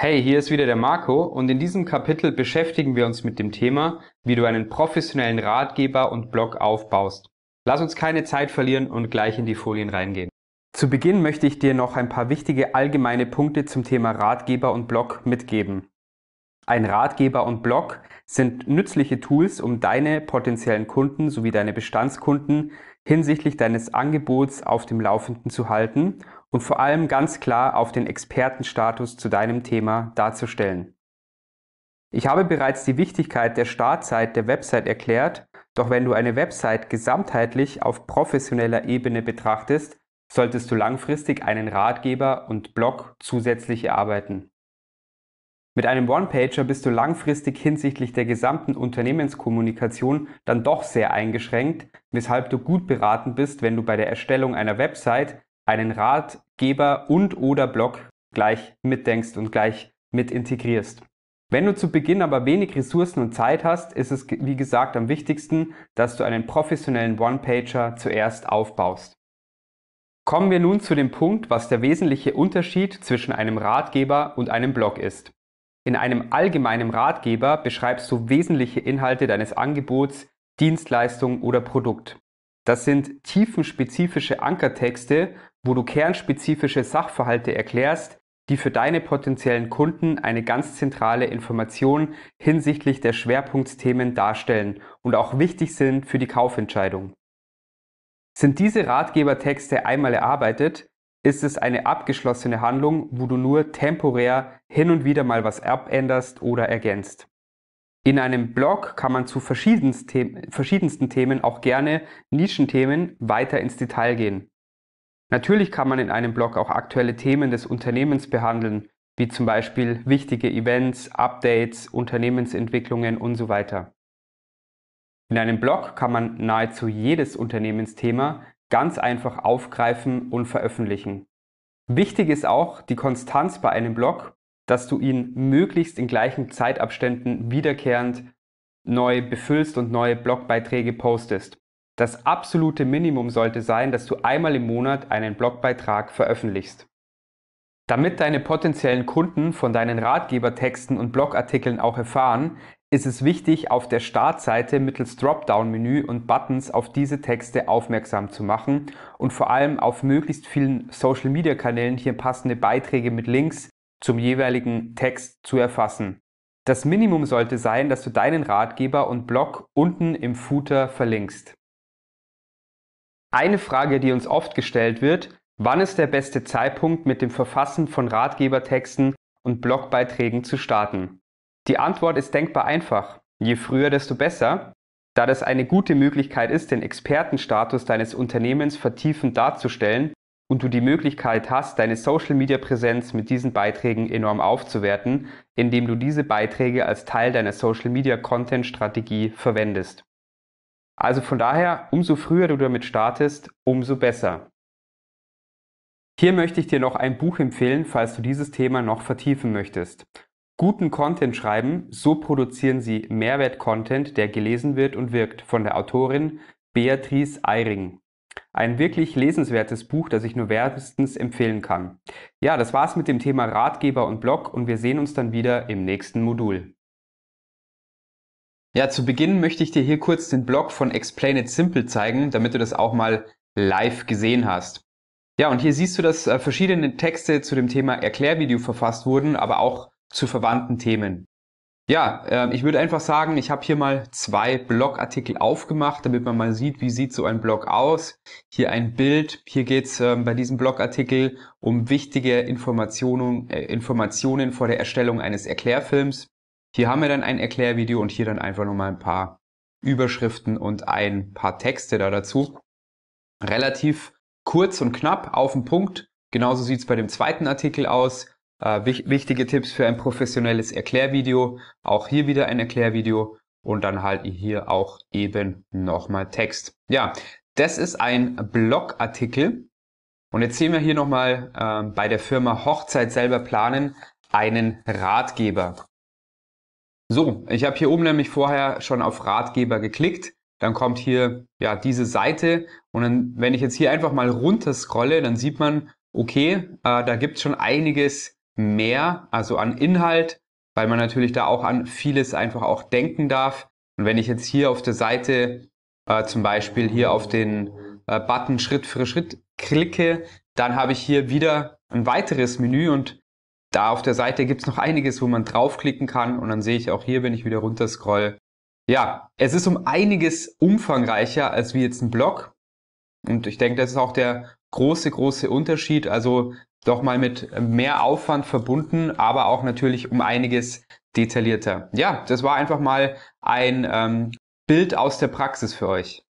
Hey, hier ist wieder der Marco und in diesem Kapitel beschäftigen wir uns mit dem Thema, wie du einen professionellen Ratgeber und Blog aufbaust. Lass uns keine Zeit verlieren und gleich in die Folien reingehen. Zu Beginn möchte ich dir noch ein paar wichtige allgemeine Punkte zum Thema Ratgeber und Blog mitgeben. Ein Ratgeber und Blog sind nützliche Tools, um deine potenziellen Kunden sowie deine Bestandskunden hinsichtlich deines Angebots auf dem Laufenden zu halten und vor allem ganz klar auf den Expertenstatus zu deinem Thema darzustellen. Ich habe bereits die Wichtigkeit der Startzeit der Website erklärt, doch wenn du eine Website gesamtheitlich auf professioneller Ebene betrachtest, solltest du langfristig einen Ratgeber und Blog zusätzlich erarbeiten. Mit einem One-Pager bist du langfristig hinsichtlich der gesamten Unternehmenskommunikation dann doch sehr eingeschränkt, weshalb du gut beraten bist, wenn du bei der Erstellung einer Website einen Ratgeber und/oder Blog gleich mitdenkst und gleich mit integrierst. Wenn du zu Beginn aber wenig Ressourcen und Zeit hast, ist es wie gesagt am wichtigsten, dass du einen professionellen One-Pager zuerst aufbaust. Kommen wir nun zu dem Punkt, was der wesentliche Unterschied zwischen einem Ratgeber und einem Blog ist. In einem allgemeinen Ratgeber beschreibst du wesentliche Inhalte deines Angebots, Dienstleistung oder Produkt. Das sind tiefenspezifische Ankertexte, wo du kernspezifische Sachverhalte erklärst, die für deine potenziellen Kunden eine ganz zentrale Information hinsichtlich der Schwerpunktsthemen darstellen und auch wichtig sind für die Kaufentscheidung. Sind diese Ratgebertexte einmal erarbeitet, ist es eine abgeschlossene Handlung, wo du nur temporär hin und wieder mal was abänderst oder ergänzt. In einem Blog kann man zu verschiedensten Themen, auch gerne Nischenthemen, weiter ins Detail gehen. Natürlich kann man in einem Blog auch aktuelle Themen des Unternehmens behandeln, wie zum Beispiel wichtige Events, Updates, Unternehmensentwicklungen und so weiter. In einem Blog kann man nahezu jedes Unternehmensthema Ganz einfach aufgreifen und veröffentlichen. Wichtig ist auch die Konstanz bei einem Blog, dass du ihn möglichst in gleichen Zeitabständen wiederkehrend neu befüllst und neue Blogbeiträge postest. Das absolute Minimum sollte sein, dass du einmal im Monat einen Blogbeitrag veröffentlichst. Damit deine potenziellen Kunden von deinen Ratgebertexten und Blogartikeln auch erfahren, ist es wichtig, auf der Startseite mittels Dropdown-Menü und Buttons auf diese Texte aufmerksam zu machen und vor allem auf möglichst vielen Social-Media-Kanälen hier passende Beiträge mit Links zum jeweiligen Text zu erfassen. Das Minimum sollte sein, dass du deinen Ratgeber und Blog unten im Footer verlinkst. Eine Frage, die uns oft gestellt wird, wann ist der beste Zeitpunkt, mit dem Verfassen von Ratgebertexten und Blogbeiträgen zu starten? Die Antwort ist denkbar einfach. Je früher, desto besser, da das eine gute Möglichkeit ist, den Expertenstatus deines Unternehmens vertiefend darzustellen und du die Möglichkeit hast, deine Social-Media-Präsenz mit diesen Beiträgen enorm aufzuwerten, indem du diese Beiträge als Teil deiner Social-Media-Content-Strategie verwendest. Also von daher, umso früher du damit startest, umso besser. Hier möchte ich dir noch ein Buch empfehlen, falls du dieses Thema noch vertiefen möchtest guten Content schreiben, so produzieren sie Mehrwert-Content, der gelesen wird und wirkt, von der Autorin Beatrice Eiring. Ein wirklich lesenswertes Buch, das ich nur wärmstens empfehlen kann. Ja, das war's mit dem Thema Ratgeber und Blog und wir sehen uns dann wieder im nächsten Modul. Ja, zu Beginn möchte ich dir hier kurz den Blog von Explain It Simple zeigen, damit du das auch mal live gesehen hast. Ja, und hier siehst du, dass äh, verschiedene Texte zu dem Thema Erklärvideo verfasst wurden, aber auch zu verwandten Themen. Ja, äh, ich würde einfach sagen, ich habe hier mal zwei Blogartikel aufgemacht, damit man mal sieht, wie sieht so ein Blog aus. Hier ein Bild. Hier geht's äh, bei diesem Blogartikel um wichtige Informationen, äh, Informationen vor der Erstellung eines Erklärfilms. Hier haben wir dann ein Erklärvideo und hier dann einfach nochmal ein paar Überschriften und ein paar Texte da dazu. Relativ kurz und knapp auf den Punkt. Genauso sieht's bei dem zweiten Artikel aus äh, wich wichtige Tipps für ein professionelles Erklärvideo, auch hier wieder ein Erklärvideo und dann halt hier auch eben nochmal Text. Ja, das ist ein Blogartikel und jetzt sehen wir hier nochmal äh, bei der Firma Hochzeit selber planen einen Ratgeber. So, ich habe hier oben nämlich vorher schon auf Ratgeber geklickt. Dann kommt hier ja diese Seite und dann, wenn ich jetzt hier einfach mal runter scrolle, dann sieht man, okay, äh, da gibt es schon einiges mehr, also an Inhalt, weil man natürlich da auch an vieles einfach auch denken darf. Und wenn ich jetzt hier auf der Seite äh, zum Beispiel hier auf den äh, Button Schritt für Schritt klicke, dann habe ich hier wieder ein weiteres Menü und da auf der Seite gibt es noch einiges, wo man draufklicken kann und dann sehe ich auch hier, wenn ich wieder runterscroll. Ja, es ist um einiges umfangreicher als wie jetzt ein Blog und ich denke, das ist auch der große, große Unterschied. Also doch mal mit mehr Aufwand verbunden, aber auch natürlich um einiges detaillierter. Ja, das war einfach mal ein ähm, Bild aus der Praxis für euch.